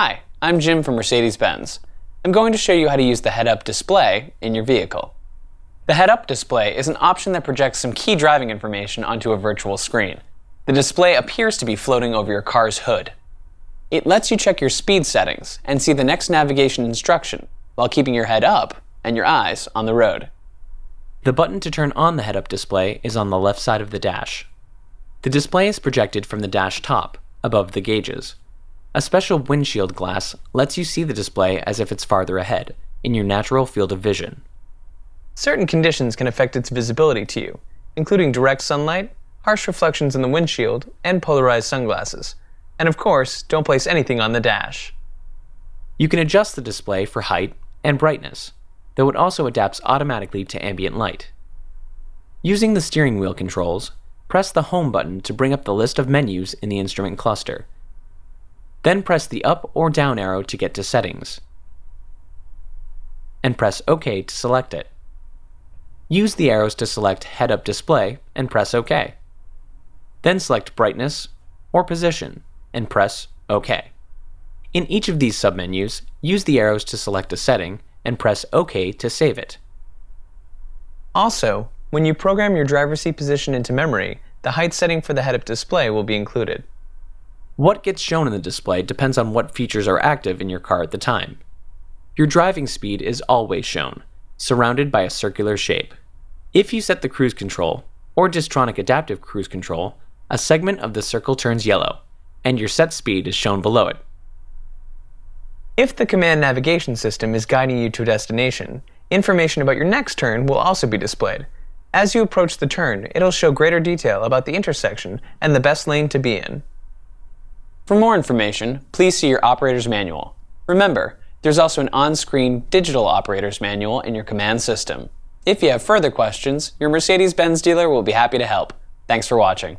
Hi, I'm Jim from Mercedes-Benz. I'm going to show you how to use the head-up display in your vehicle. The head-up display is an option that projects some key driving information onto a virtual screen. The display appears to be floating over your car's hood. It lets you check your speed settings and see the next navigation instruction while keeping your head up and your eyes on the road. The button to turn on the head-up display is on the left side of the dash. The display is projected from the dash top, above the gauges. A special windshield glass lets you see the display as if it's farther ahead, in your natural field of vision. Certain conditions can affect its visibility to you, including direct sunlight, harsh reflections in the windshield, and polarized sunglasses. And of course, don't place anything on the dash. You can adjust the display for height and brightness, though it also adapts automatically to ambient light. Using the steering wheel controls, press the Home button to bring up the list of menus in the instrument cluster then press the up or down arrow to get to settings, and press OK to select it. Use the arrows to select Head Up Display and press OK. Then select Brightness or Position and press OK. In each of these submenus, use the arrows to select a setting and press OK to save it. Also, when you program your driver's seat position into memory, the height setting for the head-up display will be included. What gets shown in the display depends on what features are active in your car at the time. Your driving speed is always shown, surrounded by a circular shape. If you set the cruise control, or Distronic Adaptive Cruise Control, a segment of the circle turns yellow, and your set speed is shown below it. If the command navigation system is guiding you to a destination, information about your next turn will also be displayed. As you approach the turn, it'll show greater detail about the intersection and the best lane to be in. For more information, please see your operator's manual. Remember, there's also an on-screen digital operator's manual in your command system. If you have further questions, your Mercedes-Benz dealer will be happy to help. Thanks for watching.